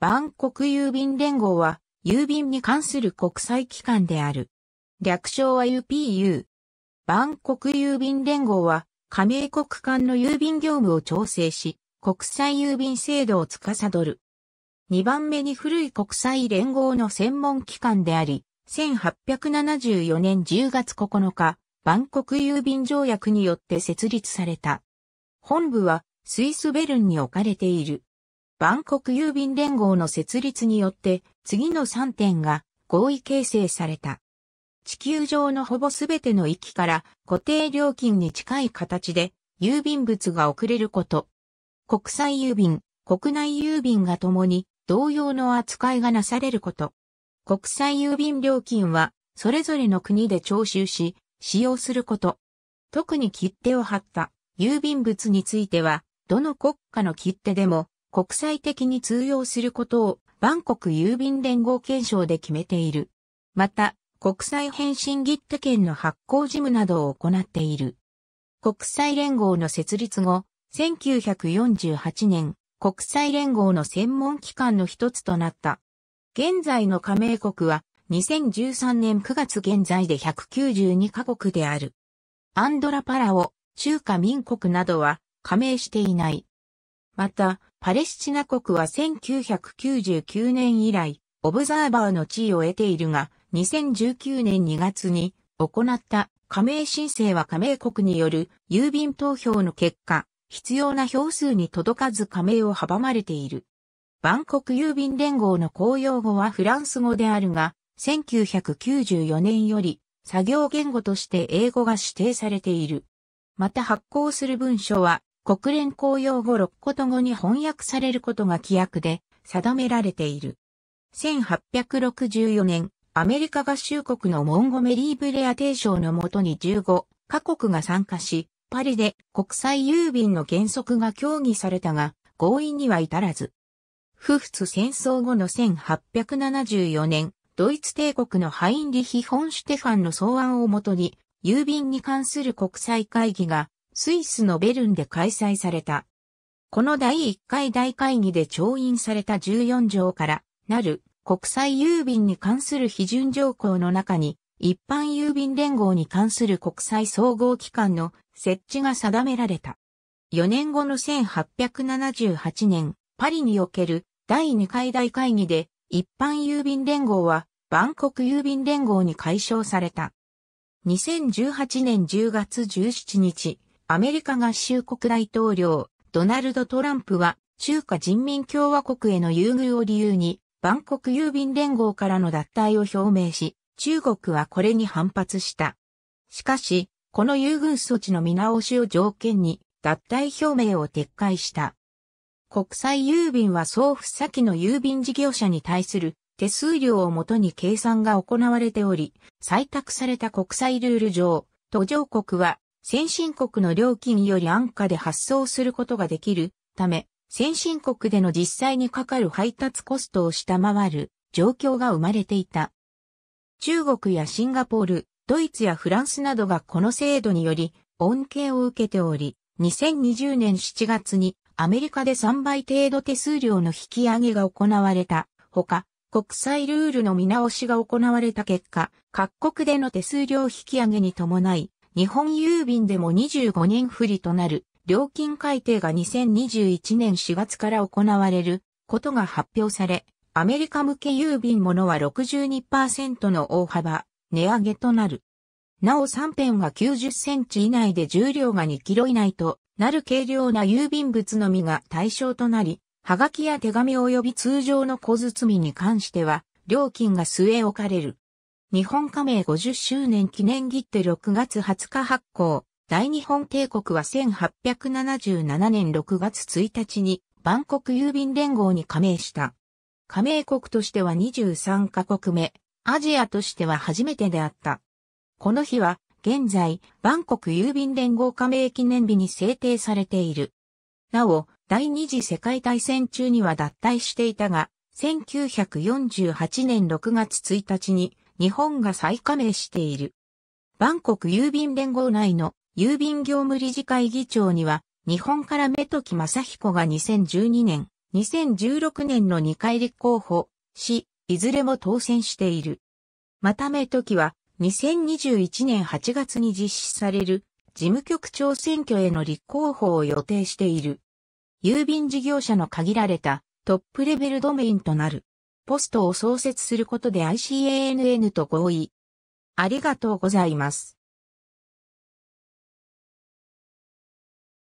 バンコク郵便連合は、郵便に関する国際機関である。略称は UPU。バンコク郵便連合は、加盟国間の郵便業務を調整し、国際郵便制度を司る。2番目に古い国際連合の専門機関であり、1874年10月9日、バンコク郵便条約によって設立された。本部はスイスベルンに置かれている。万国郵便連合の設立によって次の3点が合意形成された。地球上のほぼすべての域から固定料金に近い形で郵便物が送れること。国際郵便、国内郵便がともに同様の扱いがなされること。国際郵便料金はそれぞれの国で徴収し使用すること。特に切手を貼った郵便物についてはどの国家の切手でも国際的に通用することをバンコク郵便連合憲章で決めている。また、国際返信切手券の発行事務などを行っている。国際連合の設立後、1948年、国際連合の専門機関の一つとなった。現在の加盟国は2013年9月現在で192カ国である。アンドラパラオ、中華民国などは加盟していない。また、パレスチナ国は1999年以来、オブザーバーの地位を得ているが、2019年2月に行った加盟申請は加盟国による郵便投票の結果、必要な票数に届かず加盟を阻まれている。バンコク郵便連合の公用語はフランス語であるが、1994年より作業言語として英語が指定されている。また発行する文書は国連公用語6言語に翻訳されることが規約で定められている。1864年、アメリカ合衆国のモンゴメリー・ブレア提唱のもとに15カ国が参加し、パリで国際郵便の原則が協議されたが、合意には至らず。不仏戦争後の1874年、ドイツ帝国のハインリヒ・フォン・シュテファンの草案をもとに、郵便に関する国際会議がスイスのベルンで開催された。この第1回大会議で調印された14条からなる国際郵便に関する批准条項の中に、一般郵便連合に関する国際総合機関の設置が定められた。4年後の1878年、パリにおける第2回大会議で、一般郵便連合は、万国郵便連合に解消された。2018年10月17日、アメリカ合衆国大統領、ドナルド・トランプは、中華人民共和国への優遇を理由に、万国郵便連合からの脱退を表明し、中国はこれに反発した。しかし、この優遇措置の見直しを条件に、脱退表明を撤回した。国際郵便は送付先の郵便事業者に対する手数料をもとに計算が行われており、採択された国際ルール上、途上国は先進国の料金より安価で発送することができるため、先進国での実際にかかる配達コストを下回る状況が生まれていた。中国やシンガポール、ドイツやフランスなどがこの制度により恩恵を受けており、2020年7月にアメリカで3倍程度手数料の引き上げが行われたほか、国際ルールの見直しが行われた結果、各国での手数料引き上げに伴い、日本郵便でも25年不利となる料金改定が2021年4月から行われることが発表され、アメリカ向け郵便物は62%の大幅値上げとなる。なお3辺が90センチ以内で重量が2キロ以内となる軽量な郵便物のみが対象となり、はがきや手紙及び通常の小包に関しては料金が据え置かれる。日本加盟50周年記念切手6月20日発行。大日本帝国は1877年6月1日に万国郵便連合に加盟した。加盟国としては23カ国目、アジアとしては初めてであった。この日は、現在、万国郵便連合加盟記念日に制定されている。なお、第二次世界大戦中には脱退していたが、1948年6月1日に日本が再加盟している。バンコク郵便連合内の郵便業務理事会議長には、日本から目時正彦が2012年、2016年の2回立候補し、いずれも当選している。また目時は、2021年8月に実施される事務局長選挙への立候補を予定している。郵便事業者の限られたトップレベルドメインとなる。ポストを創設することで ICANN と合意。ありがとうございます。